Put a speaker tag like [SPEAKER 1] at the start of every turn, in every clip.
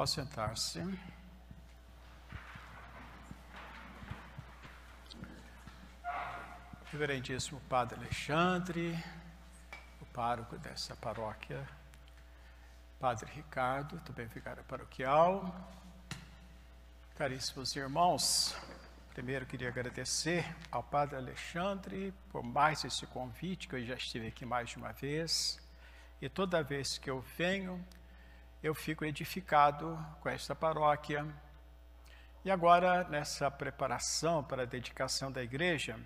[SPEAKER 1] Pode sentar-se. Tá. Reverendíssimo Padre Alexandre, o pároco dessa paróquia, Padre Ricardo, também vigário paroquial, caríssimos irmãos, primeiro queria agradecer ao Padre Alexandre por mais esse convite, que eu já estive aqui mais de uma vez, e toda vez que eu venho, eu fico edificado com esta paróquia. E agora, nessa preparação para a dedicação da igreja,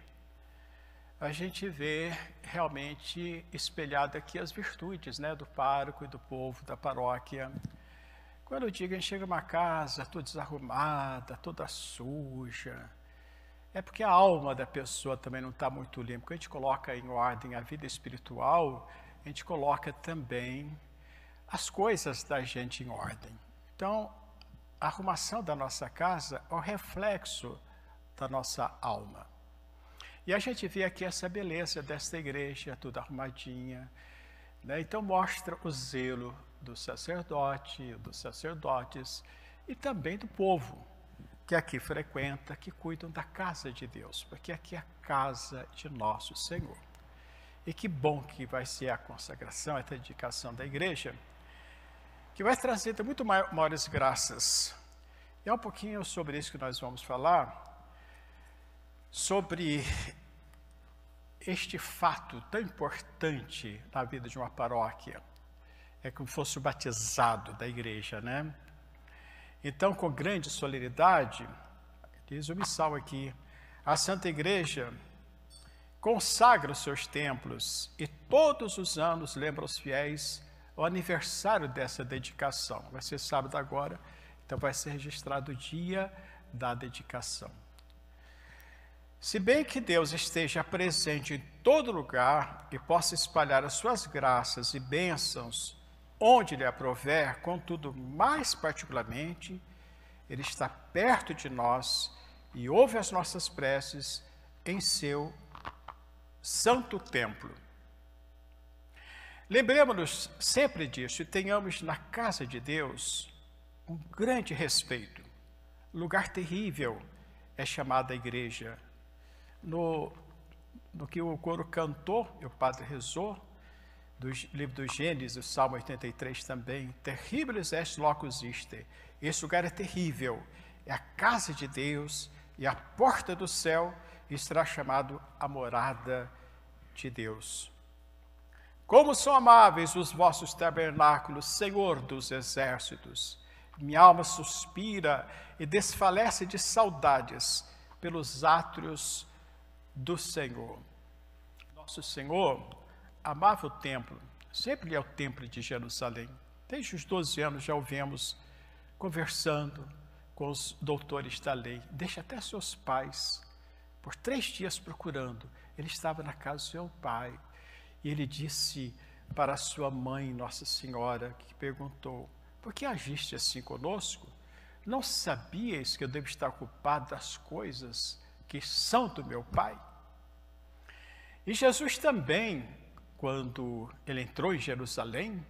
[SPEAKER 1] a gente vê realmente espelhado aqui as virtudes né, do pároco e do povo da paróquia. Quando eu digo, a gente chega uma casa toda desarrumada, toda suja, é porque a alma da pessoa também não está muito limpa. Quando a gente coloca em ordem a vida espiritual, a gente coloca também as coisas da gente em ordem. Então, a arrumação da nossa casa é o reflexo da nossa alma. E a gente vê aqui essa beleza desta igreja, tudo arrumadinha. Né? Então, mostra o zelo do sacerdote, dos sacerdotes e também do povo que aqui frequenta, que cuidam da casa de Deus, porque aqui é a casa de nosso Senhor. E que bom que vai ser a consagração, a dedicação da igreja que vai trazer é muito maiores graças. E é um pouquinho sobre isso que nós vamos falar, sobre este fato tão importante na vida de uma paróquia. É como fosse o batizado da igreja, né? Então, com grande solenidade, diz o missal aqui, a Santa Igreja consagra os seus templos e todos os anos lembra os fiéis o aniversário dessa dedicação. Vai ser sábado agora, então vai ser registrado o dia da dedicação. Se bem que Deus esteja presente em todo lugar e possa espalhar as suas graças e bênçãos onde lhe aprover, contudo, mais particularmente, Ele está perto de nós e ouve as nossas preces em seu santo templo. Lembremos-nos sempre disso e tenhamos na casa de Deus um grande respeito. Lugar terrível é chamada a igreja. No, no que o coro cantou, e o padre rezou, do livro do Gênesis, o Salmo 83 também, terríveis est locus iste. Esse lugar é terrível. É a casa de Deus e a porta do céu e será chamado a morada de Deus. Como são amáveis os vossos tabernáculos, Senhor dos exércitos! Minha alma suspira e desfalece de saudades pelos átrios do Senhor. Nosso Senhor amava o templo, sempre é o templo de Jerusalém. Desde os 12 anos já ouvemos conversando com os doutores da lei, deixa até seus pais, por três dias procurando. Ele estava na casa do seu pai, e ele disse para sua mãe, Nossa Senhora, que perguntou: Por que agiste assim conosco? Não sabias que eu devo estar ocupado das coisas que são do meu Pai? E Jesus também, quando ele entrou em Jerusalém,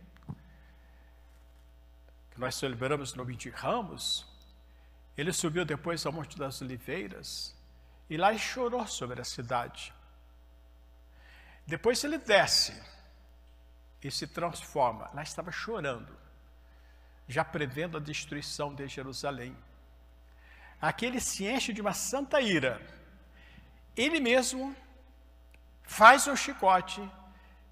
[SPEAKER 1] que nós celebramos no de Ramos, ele subiu depois ao Monte das Oliveiras e lá chorou sobre a cidade. Depois ele desce e se transforma. Lá estava chorando, já prevendo a destruição de Jerusalém. Aqui ele se enche de uma santa ira. Ele mesmo faz um chicote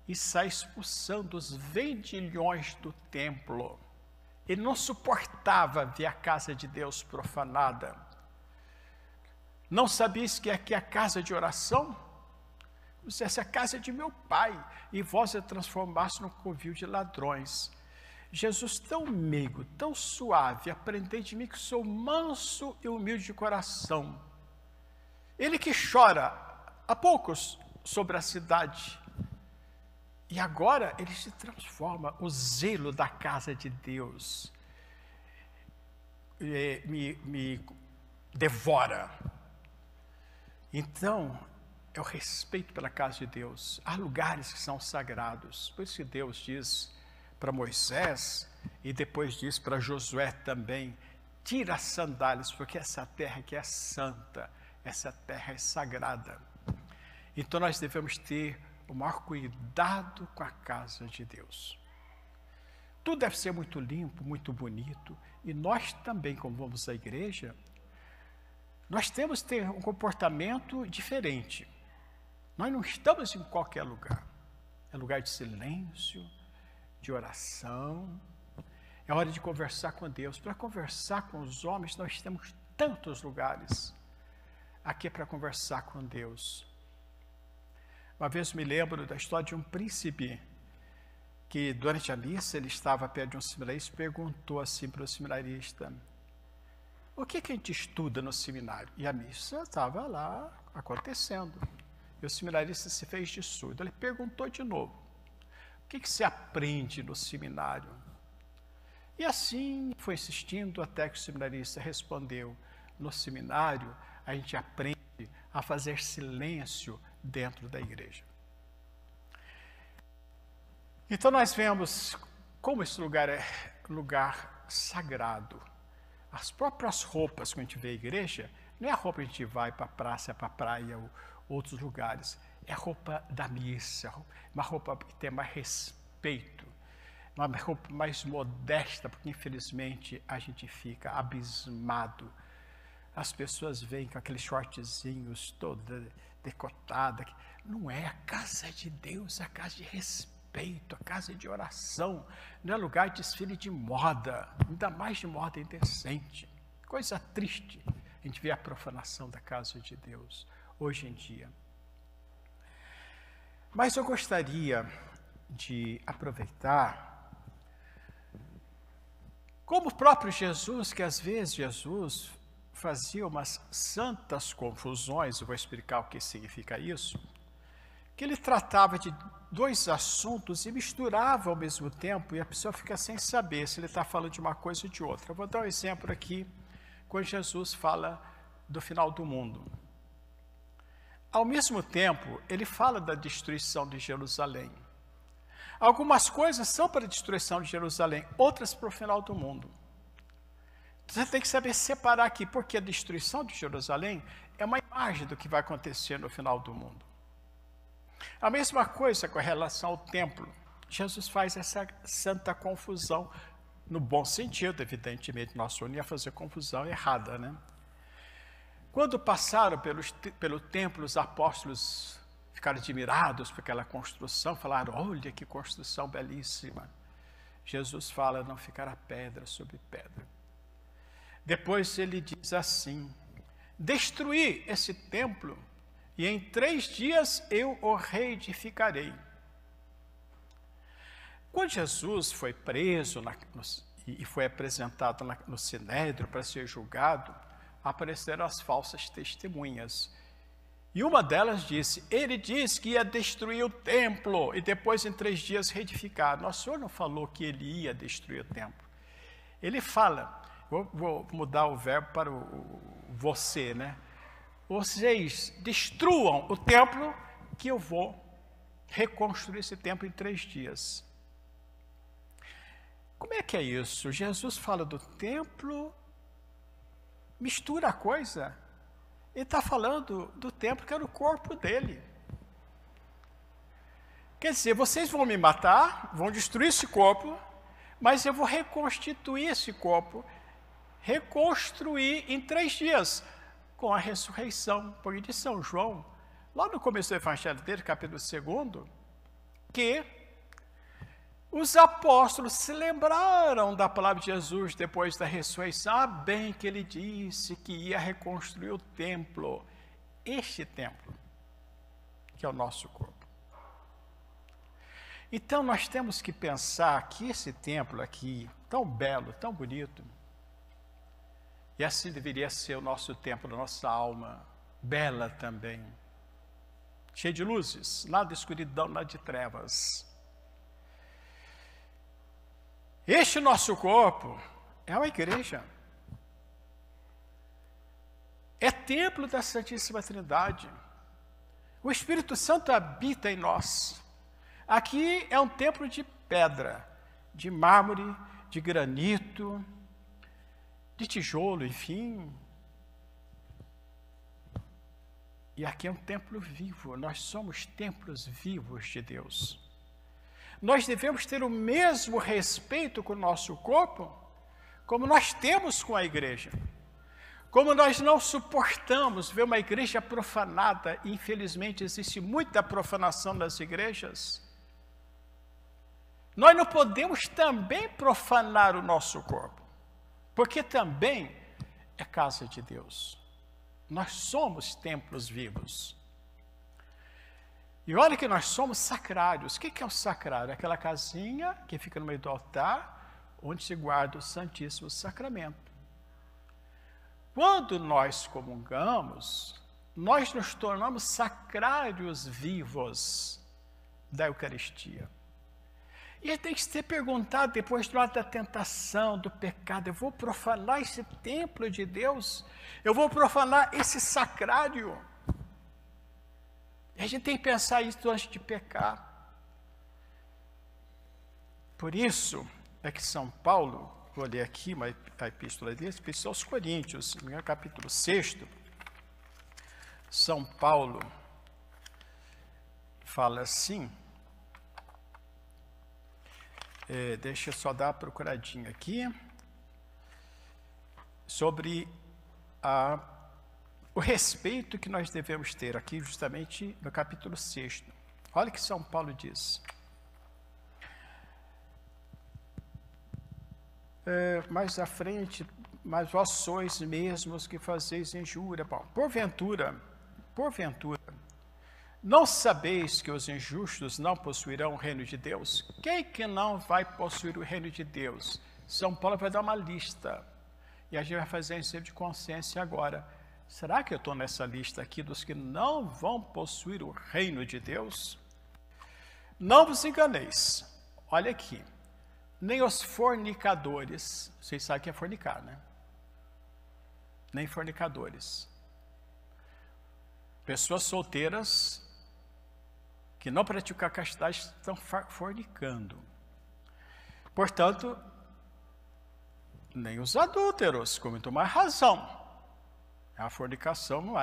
[SPEAKER 1] e sai expulsando os vendilhões do templo. Ele não suportava ver a casa de Deus profanada. Não sabias que aqui é a casa de oração? Essa é a casa de meu pai, e vós a transformaste num covil de ladrões. Jesus, tão meigo, tão suave, aprendei de mim que sou manso e humilde de coração. Ele que chora há poucos sobre a cidade, e agora ele se transforma, o zelo da casa de Deus eh, me, me devora. Então, é o respeito pela casa de Deus. Há lugares que são sagrados. Por isso que Deus diz para Moisés e depois diz para Josué também: tira as sandálias, porque essa terra que é santa, essa terra é sagrada. Então nós devemos ter o maior cuidado com a casa de Deus. Tudo deve ser muito limpo, muito bonito, e nós também, como vamos à igreja, nós temos que ter um comportamento diferente. Nós não estamos em qualquer lugar. É lugar de silêncio, de oração. É hora de conversar com Deus. Para conversar com os homens, nós temos tantos lugares. Aqui para conversar com Deus. Uma vez me lembro da história de um príncipe que, durante a missa, ele estava perto de um seminarista e perguntou assim para o seminarista: O que, que a gente estuda no seminário? E a missa estava lá acontecendo. E o seminarista se fez de surdo. Ele perguntou de novo: O que, que se aprende no seminário? E assim foi insistindo até que o seminarista respondeu: No seminário, a gente aprende a fazer silêncio dentro da igreja. Então nós vemos como esse lugar é lugar sagrado. As próprias roupas que a gente vê na igreja, não é a roupa que a gente vai para a praça, para a praia, ou outros lugares. É roupa da missa, uma roupa que tem mais respeito, uma roupa mais modesta, porque infelizmente a gente fica abismado. As pessoas vêm com aqueles shortzinhos toda decotada. Não é a casa de Deus, é a casa de respeito, a casa de oração. Não é lugar de desfile de moda, ainda mais de moda indecente. Coisa triste a gente vê a profanação da casa de Deus hoje em dia. Mas eu gostaria de aproveitar, como o próprio Jesus, que às vezes Jesus fazia umas santas confusões, eu vou explicar o que significa isso, que ele tratava de dois assuntos e misturava ao mesmo tempo, e a pessoa fica sem saber se ele está falando de uma coisa ou de outra. Eu vou dar um exemplo aqui, quando Jesus fala do final do mundo. Ao mesmo tempo, ele fala da destruição de Jerusalém. Algumas coisas são para a destruição de Jerusalém, outras para o final do mundo. Você tem que saber separar aqui, porque a destruição de Jerusalém é uma imagem do que vai acontecer no final do mundo. A mesma coisa com relação ao templo. Jesus faz essa santa confusão, no bom sentido, evidentemente. Nós união a fazer confusão errada, né? Quando passaram pelos, pelo templo, os apóstolos ficaram admirados por aquela construção, falaram: Olha que construção belíssima. Jesus fala: Não ficará pedra sobre pedra. Depois ele diz assim: Destruí esse templo, e em três dias eu o reedificarei. Quando Jesus foi preso na, no, e foi apresentado na, no Sinédrio para ser julgado, apareceram as falsas testemunhas. E uma delas disse: Ele disse que ia destruir o templo e depois em três dias reedificar. Nosso Senhor não falou que ele ia destruir o templo. Ele fala, vou, vou mudar o verbo para o, o, você, né? Vocês destruam o templo que eu vou reconstruir esse templo em três dias. Como é que é isso? Jesus fala do templo mistura a coisa. Ele está falando do templo que era o corpo dele. Quer dizer, vocês vão me matar, vão destruir esse corpo, mas eu vou reconstituir esse corpo, reconstruir em três dias, com a ressurreição. Porque de São João, lá no começo do Evangelho dele, capítulo 2, que os apóstolos se lembraram da palavra de Jesus depois da ressurreição. Ah, bem que ele disse que ia reconstruir o templo, este templo, que é o nosso corpo. Então nós temos que pensar que esse templo aqui, tão belo, tão bonito, e assim deveria ser o nosso templo, a nossa alma, bela também, cheia de luzes, nada de escuridão, nada de trevas. Este nosso corpo é uma igreja. É templo da Santíssima Trindade. O Espírito Santo habita em nós. Aqui é um templo de pedra, de mármore, de granito, de tijolo, enfim. E aqui é um templo vivo, nós somos templos vivos de Deus nós devemos ter o mesmo respeito com o nosso corpo como nós temos com a igreja. Como nós não suportamos ver uma igreja profanada, infelizmente existe muita profanação nas igrejas. Nós não podemos também profanar o nosso corpo, porque também é casa de Deus. Nós somos templos vivos. E olha que nós somos sacrários. O que é o sacrário? É aquela casinha que fica no meio do altar, onde se guarda o Santíssimo Sacramento. Quando nós comungamos, nós nos tornamos sacrários vivos da Eucaristia. E tem que ser perguntado depois do lado da tentação, do pecado: eu vou profanar esse templo de Deus? Eu vou profanar esse sacrário? E a gente tem que pensar isso antes de pecar. Por isso é que São Paulo, vou ler aqui uma, a epístola dele, epístola aos Coríntios, no capítulo 6, São Paulo fala assim, é, deixa eu só dar uma procuradinha aqui, sobre a o respeito que nós devemos ter aqui, justamente no capítulo 6. Olha o que São Paulo diz. É, mais à frente, mas vós sois mesmos que fazeis injúria. Bom, porventura, porventura, não sabeis que os injustos não possuirão o reino de Deus? Quem que não vai possuir o reino de Deus? São Paulo vai dar uma lista. E a gente vai fazer um ensino de consciência agora. Será que eu estou nessa lista aqui dos que não vão possuir o reino de Deus? Não vos enganeis. Olha aqui. Nem os fornicadores, vocês sabem o que é fornicar, né? Nem fornicadores. Pessoas solteiras que não praticam castidade estão fornicando. Portanto, nem os adúlteros, com muito mais razão é a fornicação, não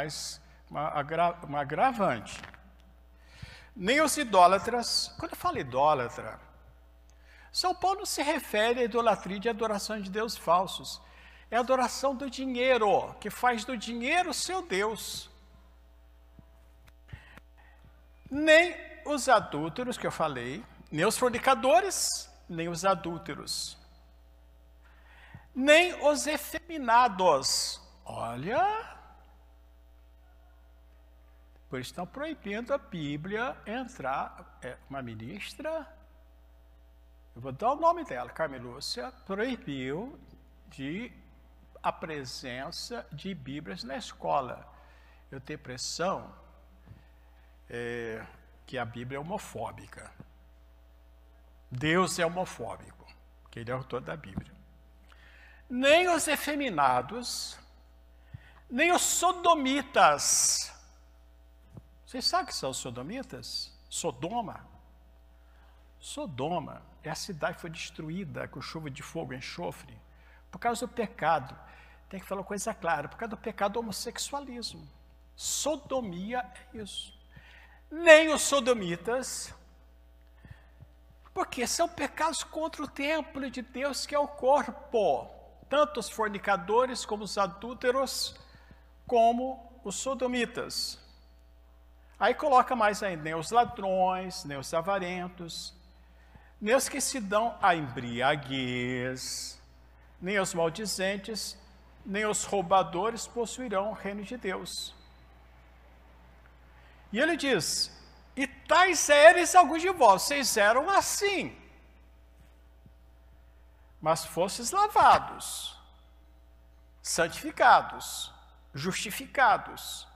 [SPEAKER 1] uma, agra, uma agravante. Nem os idólatras, quando eu falo idólatra, São Paulo se refere à idolatria de adoração de Deus falsos. É a adoração do dinheiro, que faz do dinheiro seu Deus. Nem os adúlteros que eu falei, nem os fornicadores, nem os adúlteros, nem os efeminados, Olha! Por estão proibindo a Bíblia entrar. É uma ministra, eu vou dar o nome dela, Carmen Lúcia, proibiu de a presença de Bíblias na escola. Eu tenho pressão é, que a Bíblia é homofóbica. Deus é homofóbico, que ele é o autor da Bíblia. Nem os efeminados nem os sodomitas. Vocês sabem o que são os sodomitas? Sodoma. Sodoma é a cidade que foi destruída com chuva de fogo, enxofre, por causa do pecado. Tem que falar uma coisa clara, por causa do pecado do homossexualismo. Sodomia é isso. Nem os sodomitas, porque são pecados contra o templo de Deus, que é o corpo. Tanto os fornicadores como os adúlteros, como os sodomitas. Aí coloca mais ainda, nem né, os ladrões, nem né, os avarentos, nem né, os que se dão a embriaguez, nem os maldizentes, nem os roubadores possuirão o reino de Deus. E ele diz: E tais eres alguns de vós, vocês eram assim, mas fostes lavados, santificados, justificados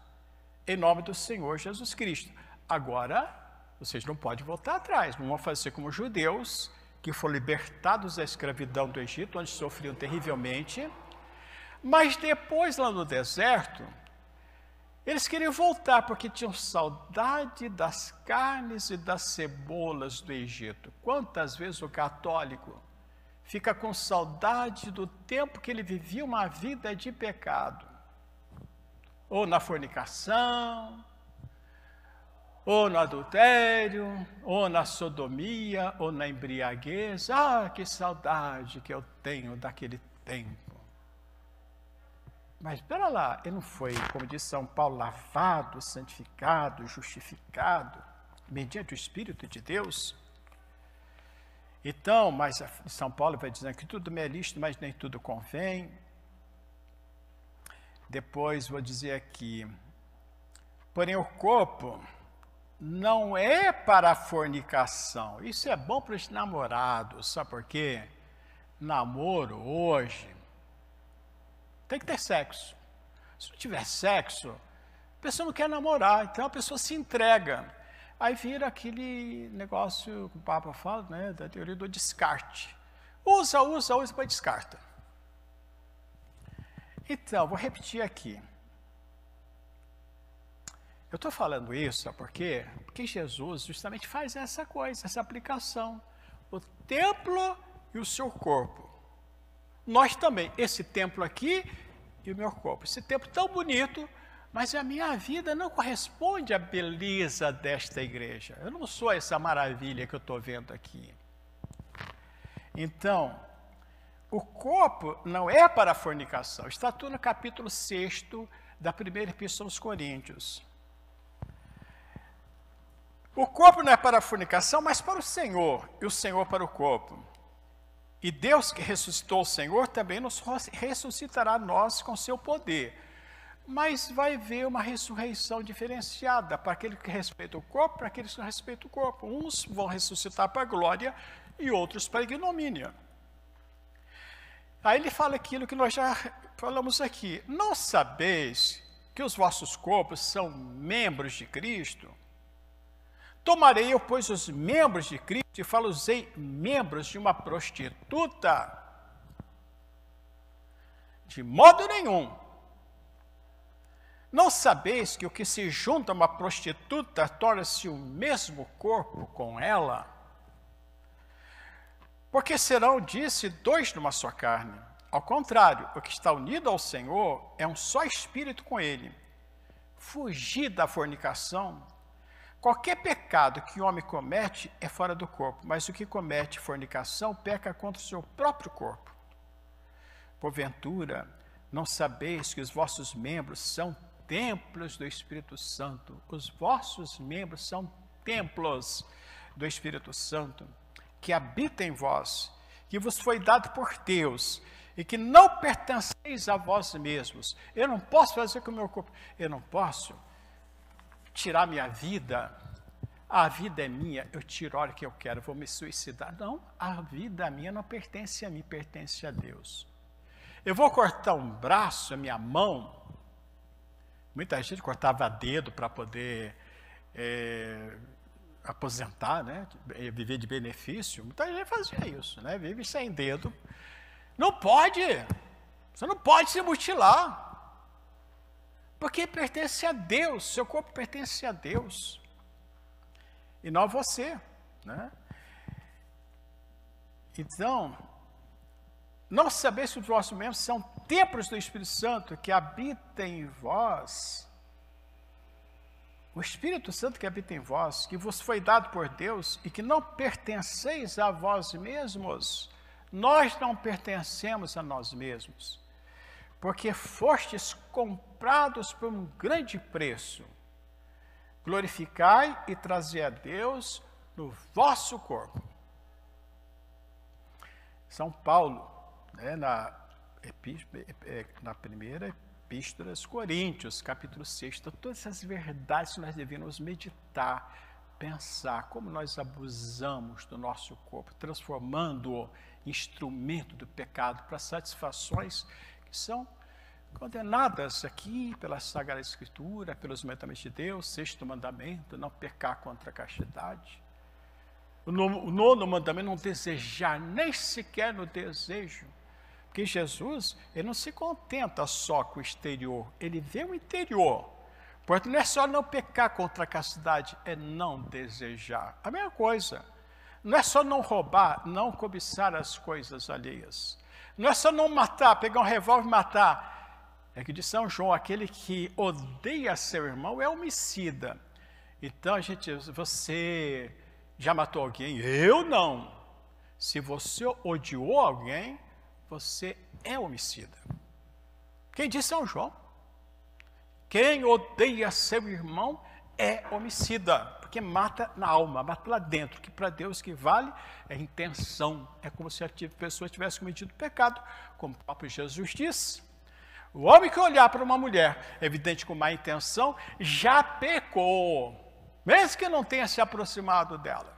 [SPEAKER 1] em nome do Senhor Jesus Cristo. Agora, vocês não podem voltar atrás, não vão fazer como os judeus que foram libertados da escravidão do Egito, onde sofriam terrivelmente. Mas depois, lá no deserto, eles queriam voltar porque tinham saudade das carnes e das cebolas do Egito. Quantas vezes o católico fica com saudade do tempo que ele vivia uma vida de pecado? ou na fornicação, ou no adultério, ou na sodomia, ou na embriaguez. Ah, que saudade que eu tenho daquele tempo. Mas espera lá, ele não foi, como diz São Paulo, lavado, santificado, justificado, mediante o Espírito de Deus? Então, mas São Paulo vai dizendo que tudo me é lícito, mas nem tudo convém. Depois vou dizer aqui. Porém, o corpo não é para a fornicação. Isso é bom para os namorados, sabe por quê? Namoro hoje tem que ter sexo. Se não tiver sexo, a pessoa não quer namorar, então a pessoa se entrega. Aí vira aquele negócio que o Papa fala, né, da teoria do descarte. Usa, usa, usa, mas descarta. Então, vou repetir aqui. Eu estou falando isso porque, porque Jesus justamente faz essa coisa, essa aplicação. O templo e o seu corpo. Nós também, esse templo aqui e o meu corpo. Esse templo tão bonito, mas a minha vida não corresponde à beleza desta igreja. Eu não sou essa maravilha que eu estou vendo aqui. Então, o corpo não é para a fornicação. Está tudo no capítulo 6 da primeira epístola aos Coríntios. O corpo não é para a fornicação, mas para o Senhor, e o Senhor para o corpo. E Deus que ressuscitou o Senhor também nos ressuscitará nós com seu poder. Mas vai haver uma ressurreição diferenciada para aquele que respeita o corpo, para aqueles que não respeitam o corpo. Uns vão ressuscitar para a glória e outros para a ignomínia. Aí ele fala aquilo que nós já falamos aqui. Não sabeis que os vossos corpos são membros de Cristo? Tomarei eu, pois, os membros de Cristo e falosei membros de uma prostituta? De modo nenhum. Não sabeis que o que se junta a uma prostituta torna-se o mesmo corpo com ela? Porque serão, disse, dois numa só carne. Ao contrário, o que está unido ao Senhor é um só espírito com ele. Fugir da fornicação. Qualquer pecado que o homem comete é fora do corpo, mas o que comete fornicação peca contra o seu próprio corpo. Porventura, não sabeis que os vossos membros são templos do Espírito Santo. Os vossos membros são templos do Espírito Santo que habita em vós, que vos foi dado por Deus, e que não pertenceis a vós mesmos. Eu não posso fazer com o meu corpo, eu não posso tirar minha vida. A vida é minha, eu tiro a hora que eu quero, vou me suicidar. Não, a vida minha não pertence a mim, pertence a Deus. Eu vou cortar um braço, a minha mão. Muita gente cortava dedo para poder é, aposentar, né? É, viver de benefício, muita gente fazia isso, né? vive sem dedo. Não pode, você não pode se mutilar, porque pertence a Deus, seu corpo pertence a Deus, e não a você. Né? Então, não saber se os vossos membros são templos do Espírito Santo que habitem em vós, o Espírito Santo que habita em vós, que vos foi dado por Deus e que não pertenceis a vós mesmos, nós não pertencemos a nós mesmos, porque fostes comprados por um grande preço. Glorificai e trazei a Deus no vosso corpo. São Paulo, né, na, é, é, na primeira epístolas, Coríntios, capítulo 6, todas essas verdades que nós devemos meditar, pensar, como nós abusamos do nosso corpo, transformando-o em instrumento do pecado para satisfações que são condenadas aqui pela Sagrada Escritura, pelos mandamentos de Deus, sexto mandamento, não pecar contra a castidade. O nono, o nono mandamento, não desejar, nem sequer no desejo. Porque Jesus, ele não se contenta só com o exterior, ele vê o interior. Portanto, não é só não pecar contra a castidade, é não desejar. A mesma coisa. Não é só não roubar, não cobiçar as coisas alheias. Não é só não matar, pegar um revólver e matar. É que de São João, aquele que odeia seu irmão é homicida. Então, gente, você já matou alguém? Eu não. Se você odiou alguém, você é homicida. Quem disse São é João? Quem odeia seu irmão é homicida, porque mata na alma, mata lá dentro, que para Deus que vale é intenção. É como se a pessoa tivesse cometido pecado, como o próprio Jesus disse. O homem que olhar para uma mulher, é evidente com má intenção, já pecou, mesmo que não tenha se aproximado dela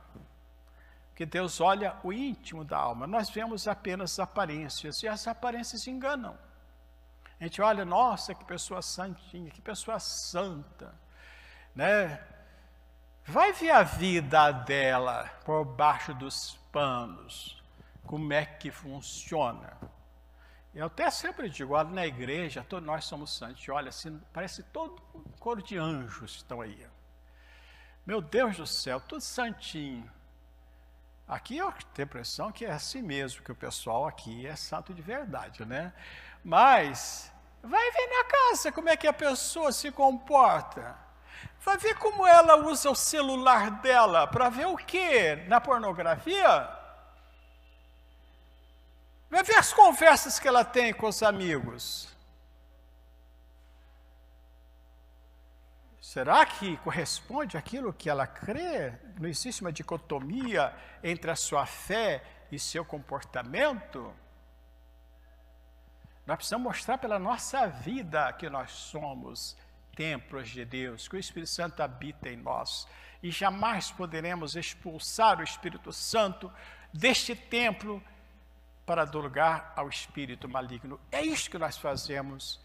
[SPEAKER 1] que Deus olha o íntimo da alma. Nós vemos apenas aparências e as aparências enganam. A gente olha, nossa, que pessoa santinha, que pessoa santa, né? Vai ver a vida dela por baixo dos panos, como é que funciona. Eu até sempre digo, olha, na igreja, todos nós somos santos. Olha, assim, parece todo um coro de anjos estão aí. Meu Deus do céu, tudo santinho. Aqui eu tenho a impressão que é assim mesmo, que o pessoal aqui é santo de verdade, né? Mas vai ver na casa como é que a pessoa se comporta. Vai ver como ela usa o celular dela para ver o que na pornografia. Vai ver as conversas que ela tem com os amigos. Será que corresponde àquilo que ela crê? Não existe uma dicotomia entre a sua fé e seu comportamento? Nós precisamos mostrar pela nossa vida que nós somos templos de Deus, que o Espírito Santo habita em nós. E jamais poderemos expulsar o Espírito Santo deste templo para dar lugar ao espírito maligno. É isso que nós fazemos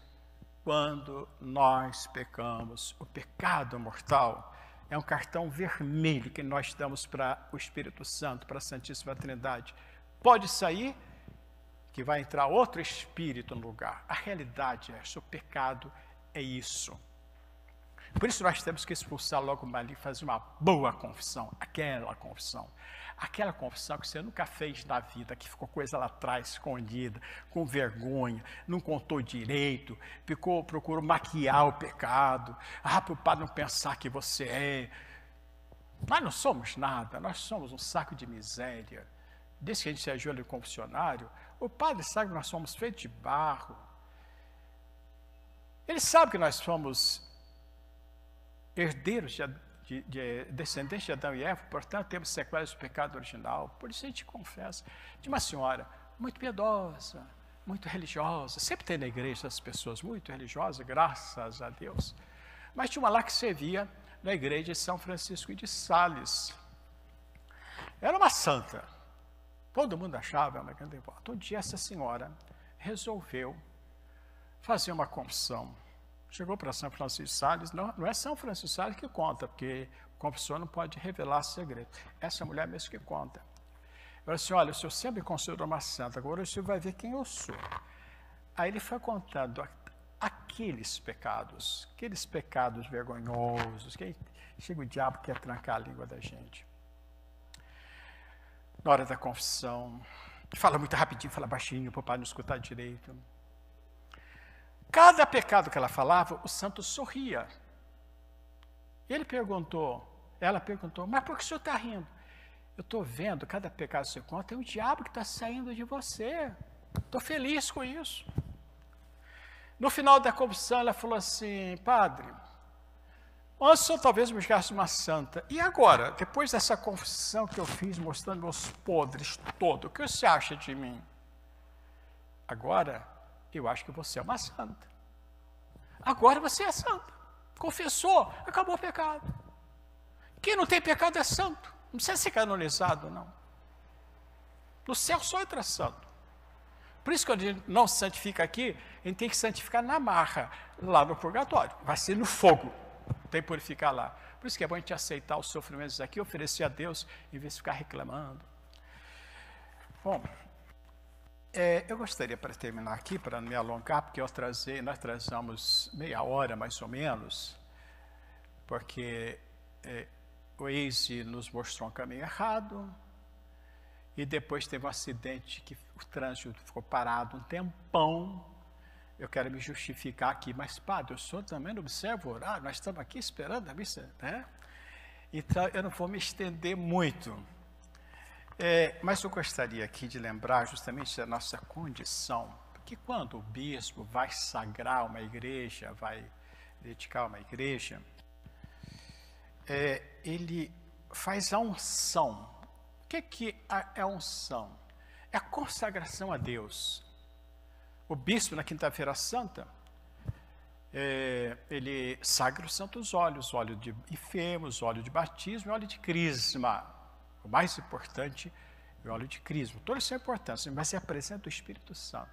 [SPEAKER 1] quando nós pecamos. O pecado mortal é um cartão vermelho que nós damos para o Espírito Santo, para a Santíssima Trindade. Pode sair, que vai entrar outro espírito no lugar. A realidade é essa, o pecado é isso. Por isso nós temos que expulsar logo e fazer uma boa confissão, aquela confissão. Aquela confissão que você nunca fez na vida, que ficou coisa lá atrás, escondida, com vergonha, não contou direito, ficou, procurou maquiar o pecado, ah, para o padre não pensar que você é. Nós não somos nada, nós somos um saco de miséria. Desde que a gente se ajoelha no confessionário, o padre sabe que nós somos feitos de barro. Ele sabe que nós somos herdeiros de, de, de descendentes de Adão e Eva, portanto, temos sequelas do pecado original. Por isso a gente confessa de uma senhora muito piedosa, muito religiosa. Sempre tem na igreja as pessoas muito religiosas, graças a Deus. Mas tinha uma lá que servia na igreja de São Francisco de Sales. Era uma santa. Todo mundo achava ela grande devota. Um dia essa senhora resolveu fazer uma confissão chegou para São Francisco de Sales, não, não é São Francisco de Sales que conta, porque o confessor não pode revelar segredo. Essa mulher mesmo que conta. Eu falei assim, olha, o senhor sempre considerou uma santa, agora o senhor vai ver quem eu sou. Aí ele foi contando aqueles pecados, aqueles pecados vergonhosos, que chega o diabo que quer trancar a língua da gente. Na hora da confissão, fala muito rapidinho, fala baixinho, para o pai não escutar direito. Cada pecado que ela falava, o santo sorria. Ele perguntou, ela perguntou, mas por que o senhor está rindo? Eu estou vendo cada pecado que você conta, é um diabo que está saindo de você. Estou feliz com isso. No final da confissão, ela falou assim: Padre, antes eu talvez me julgasse uma santa. E agora, depois dessa confissão que eu fiz, mostrando meus podres todo, o que você acha de mim? Agora, eu acho que você é uma santa. Agora você é santa. Confessou, acabou o pecado. Quem não tem pecado é santo. Não precisa ser canonizado, não. No céu só entra santo. Por isso, quando a gente não se santifica aqui, a gente tem que santificar na marra, lá no purgatório. Vai ser no fogo. Tem que purificar lá. Por isso que é bom a gente aceitar os sofrimentos aqui, oferecer a Deus, em vez de ficar reclamando. Bom, é, eu gostaria, para terminar aqui, para não me alongar, porque eu trazei, nós trazemos meia hora, mais ou menos, porque é, o Waze nos mostrou um caminho errado, e depois teve um acidente que o trânsito ficou parado um tempão. Eu quero me justificar aqui, mas padre, eu sou também não observo o horário, nós estamos aqui esperando a missa, né? Então eu não vou me estender muito. É, mas eu gostaria aqui de lembrar justamente da nossa condição, porque quando o bispo vai sagrar uma igreja, vai dedicar uma igreja, é, ele faz a unção. O que, é que é a unção? É a consagração a Deus. O bispo, na Quinta-feira Santa, é, ele sagra os santos olhos, óleo de ifemos, óleo de batismo e óleo de crisma. O mais importante é o óleo de crisma. Todos são é importantes, mas se apresenta o Espírito Santo.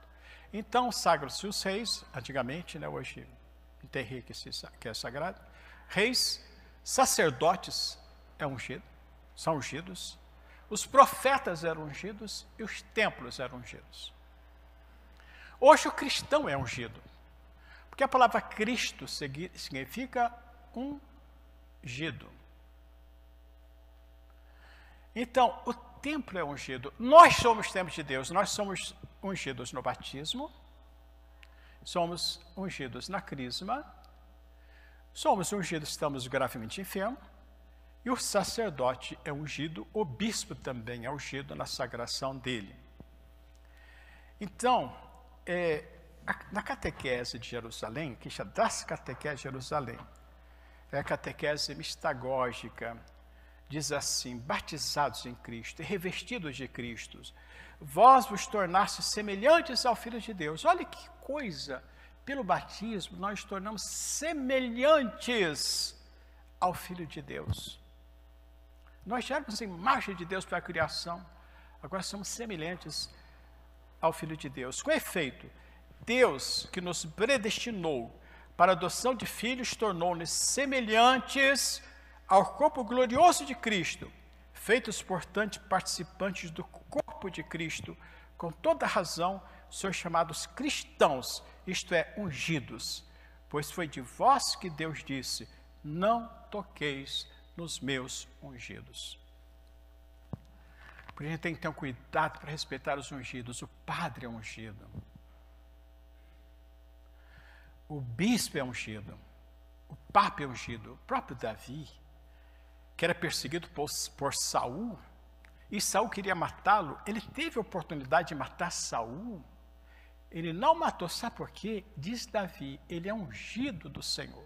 [SPEAKER 1] Então, sagram-se os reis, antigamente, né, hoje enterrei que, que é sagrado, reis, sacerdotes é ungido, são ungidos, os profetas eram ungidos e os templos eram ungidos. Hoje o cristão é ungido, porque a palavra Cristo significa ungido. Então, o templo é ungido. Nós somos templo de Deus. Nós somos ungidos no batismo, somos ungidos na crisma, somos ungidos, estamos gravemente enfermos, e o sacerdote é ungido, o bispo também é ungido na sagração dele. Então, é, na catequese de Jerusalém, que já das Catequese de Jerusalém, é a catequese mistagógica, diz assim: batizados em Cristo e revestidos de Cristo, vós vos tornastes semelhantes ao Filho de Deus. Olha que coisa! Pelo batismo, nós tornamos semelhantes ao Filho de Deus. Nós tivemos em imagem de Deus para a criação, agora somos semelhantes ao Filho de Deus. Com efeito, Deus que nos predestinou para a adoção de filhos tornou-nos semelhantes ao corpo glorioso de Cristo, feitos, portanto, participantes do corpo de Cristo, com toda razão, sois chamados cristãos, isto é, ungidos. Pois foi de vós que Deus disse: Não toqueis nos meus ungidos. Por isso a gente tem que ter um cuidado para respeitar os ungidos. O padre é ungido. O bispo é ungido. O papa é ungido. O próprio Davi que era perseguido por, por Saul, e Saul queria matá-lo, ele teve a oportunidade de matar Saul. Ele não matou, sabe por quê? Diz Davi, ele é ungido do Senhor.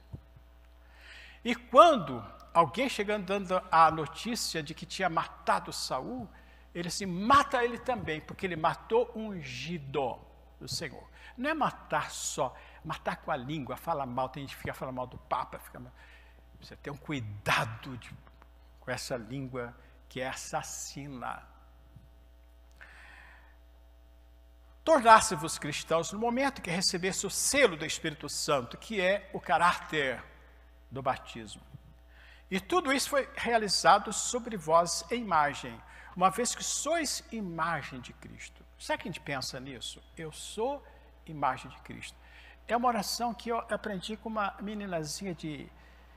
[SPEAKER 1] E quando alguém chegando dando a notícia de que tinha matado Saul, ele se mata ele também, porque ele matou um ungido do Senhor. Não é matar só, matar com a língua, fala mal, tem gente que fica falando mal do Papa, fica mal. Você tem um cuidado de com essa língua que é assassina. Tornar-se-vos cristãos no momento que recebesse o selo do Espírito Santo, que é o caráter do batismo. E tudo isso foi realizado sobre vós em imagem, uma vez que sois imagem de Cristo. Será que a gente pensa nisso? Eu sou imagem de Cristo. É uma oração que eu aprendi com uma meninazinha de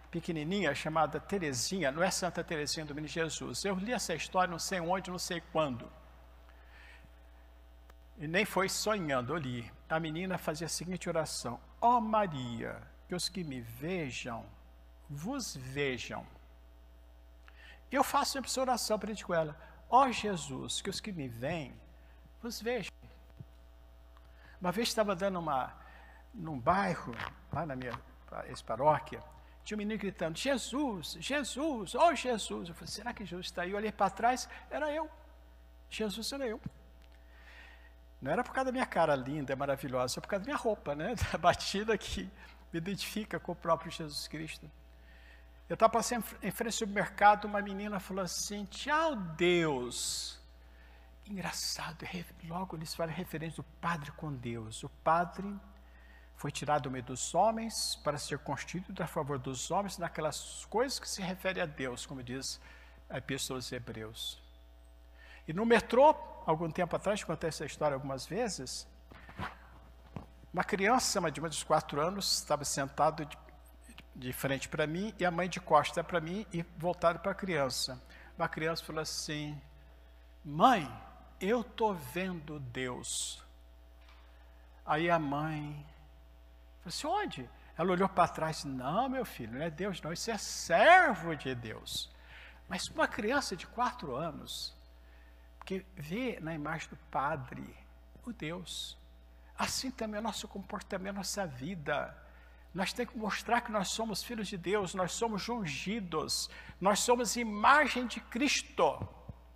[SPEAKER 1] pequenininha chamada Terezinha, não é Santa Terezinha do Menino Jesus. Eu li essa história não sei onde, não sei quando. E nem foi sonhando, ali. A menina fazia a seguinte oração: Ó oh Maria, que os que me vejam, vos vejam. Eu faço sempre essa oração para com ela: Ó oh Jesus, que os que me veem, vos vejam. Uma vez estava dando uma num bairro, lá na minha ex-paróquia, tinha um menino gritando: Jesus, Jesus, oh Jesus. Eu falei: será que Jesus está aí? Eu olhei para trás, era eu. Jesus era eu. Não era por causa da minha cara linda, maravilhosa, é por causa da minha roupa, né? Da batida que me identifica com o próprio Jesus Cristo. Eu estava passando em frente ao mercado, uma menina falou assim: Tchau, Deus. Engraçado, é logo eles falam referência do Padre com Deus. O Padre foi tirado do meio dos homens para ser constituído a favor dos homens naquelas coisas que se refere a Deus, como diz a Epístola aos Hebreus. E no metrô, algum tempo atrás, contei essa história algumas vezes, uma criança, uma de mais de quatro anos, estava sentado de, frente para mim e a mãe de costa para mim e voltado para a criança. Uma criança falou assim: Mãe, eu estou vendo Deus. Aí a mãe disse, assim, onde? Ela olhou para trás e disse, não, meu filho, não é Deus não, isso é servo de Deus. Mas uma criança de quatro anos, que vê na imagem do Padre o Deus, assim também é o nosso comportamento, nossa vida. Nós temos que mostrar que nós somos filhos de Deus, nós somos ungidos, nós somos imagem de Cristo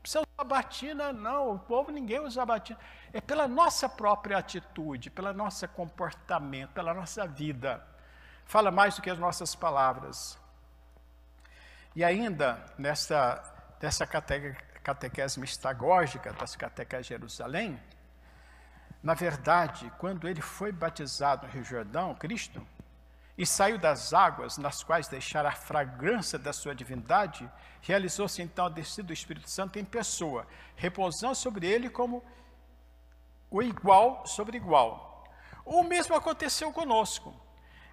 [SPEAKER 1] precisa usar batina, não. O povo ninguém usa batina. É pela nossa própria atitude, pelo nosso comportamento, pela nossa vida. Fala mais do que as nossas palavras. E ainda, nessa, nessa cate, catequese mistagógica, das catequese de Jerusalém, na verdade, quando ele foi batizado no Rio Jordão, Cristo, e saiu das águas, nas quais deixara a fragrância da sua divindade, realizou-se então a descida do Espírito Santo em pessoa, repousando sobre ele como o igual sobre igual. O mesmo aconteceu conosco.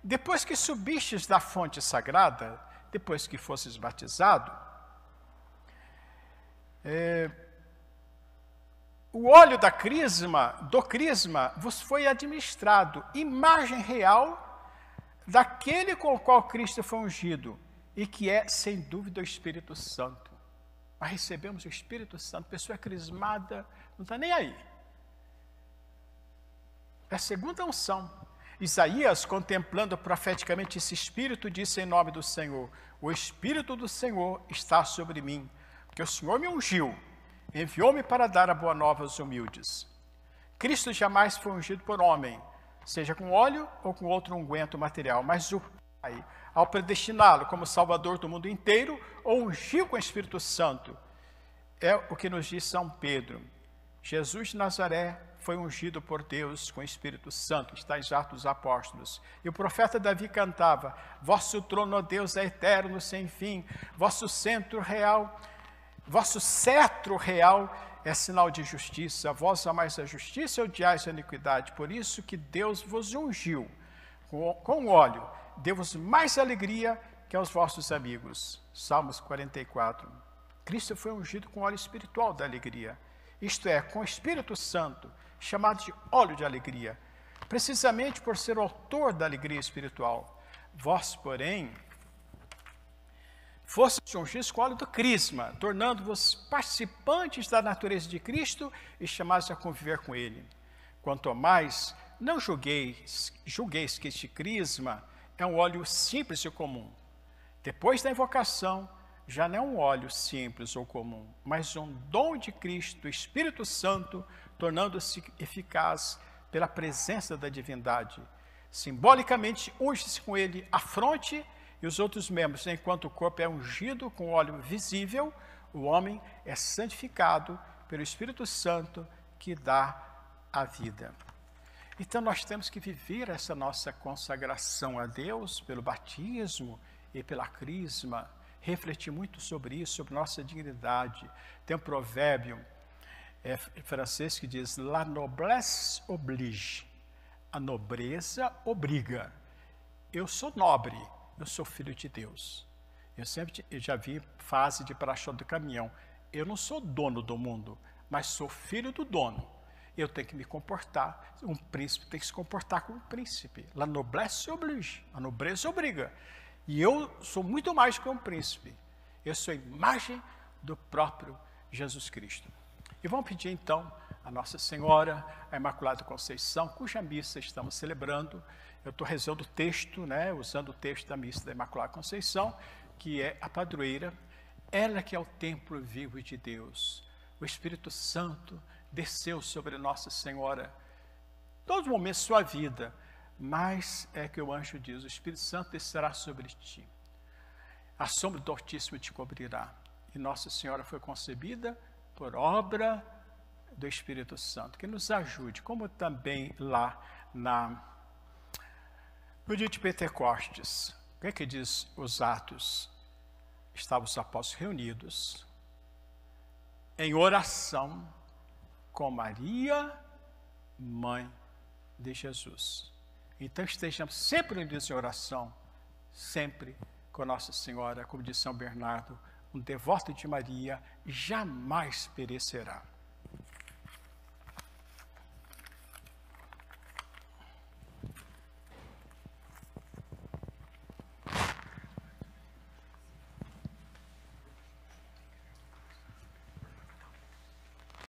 [SPEAKER 1] Depois que subistes da fonte sagrada, depois que fostes batizado, é, o óleo da crisma, do crisma, vos foi administrado, imagem real daquele com o qual Cristo foi ungido, e que é, sem dúvida, o Espírito Santo. Mas recebemos o Espírito Santo, pessoa crismada, não está nem aí. É a segunda unção. Isaías, contemplando profeticamente esse Espírito, disse em nome do Senhor: O Espírito do Senhor está sobre mim, porque o Senhor me ungiu, enviou-me para dar a boa nova aos humildes. Cristo jamais foi ungido por homem, seja com óleo ou com outro unguento material, mas o Pai, ao predestiná-lo como Salvador do mundo inteiro, ou ungiu com o Espírito Santo. É o que nos diz São Pedro. Jesus de Nazaré foi ungido por Deus com o Espírito Santo, está em Atos dos Apóstolos. E o profeta Davi cantava: Vosso trono, ó Deus, é eterno, sem fim, vosso centro real, vosso cetro real é sinal de justiça. Vós amais a justiça e odiais a iniquidade. Por isso que Deus vos ungiu com óleo. Deu-vos mais alegria que aos vossos amigos. Salmos 44. Cristo foi ungido com óleo espiritual da alegria. Isto é, com o Espírito Santo, chamado de óleo de alegria. Precisamente por ser o autor da alegria espiritual. Vós, porém, fosse de um óleo do Crisma, tornando-vos participantes da natureza de Cristo e chamados a conviver com Ele. Quanto mais, não julgueis, julgueis que este Crisma é um óleo simples e comum. Depois da invocação, já não é um óleo simples ou comum, mas um dom de Cristo, Espírito Santo, tornando-se eficaz pela presença da divindade. Simbolicamente, unge-se com ele a fronte e os outros membros, enquanto o corpo é ungido com óleo visível, o homem é santificado pelo Espírito Santo que dá a vida. Então nós temos que viver essa nossa consagração a Deus pelo batismo e pela crisma, refletir muito sobre isso, sobre nossa dignidade. Tem um provérbio é, francês que diz: La noblesse oblige. A nobreza obriga. Eu sou nobre, eu sou filho de Deus. Eu sempre eu já vi fase de praxão do caminhão. Eu não sou dono do mundo, mas sou filho do dono. Eu tenho que me comportar. Um príncipe tem que se comportar como um príncipe. La noblesse oblige, a nobreza obriga. E eu sou muito mais que um príncipe. Eu sou a imagem do próprio Jesus Cristo. E vamos pedir então a Nossa Senhora, a Imaculada Conceição, cuja missa estamos celebrando, eu estou rezando o texto, né, usando o texto da missa da Imaculada Conceição, que é a padroeira, ela que é o templo vivo de Deus. O Espírito Santo desceu sobre Nossa Senhora, todos os momentos de sua vida, mas é que o anjo diz: O Espírito Santo descerá sobre ti, a sombra do Altíssimo te cobrirá. E Nossa Senhora foi concebida por obra do Espírito Santo, que nos ajude, como também lá na no dia de Pentecostes, o que é que diz os Atos? Estavam os apóstolos reunidos em oração com Maria, mãe de Jesus. Então estejamos sempre unidos em oração, sempre com Nossa Senhora, como diz São Bernardo, um devoto de Maria jamais perecerá.